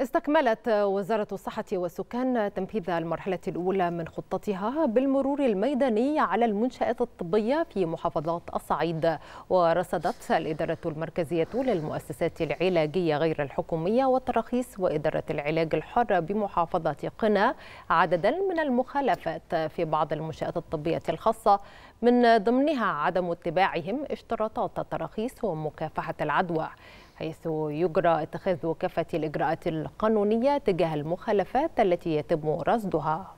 استكملت وزارة الصحة والسكان تنفيذ المرحلة الأولى من خطتها بالمرور الميداني على المنشآت الطبية في محافظات الصعيد ورصدت الإدارة المركزية للمؤسسات العلاجية غير الحكومية والتراخيص وإدارة العلاج الحر بمحافظة قنا عددا من المخالفات في بعض المنشآت الطبية الخاصة من ضمنها عدم اتباعهم اشتراطات التراخيص ومكافحة العدوى حيث يجرى اتخاذ كافة الإجراءات القانونية تجاه المخالفات التي يتم رصدها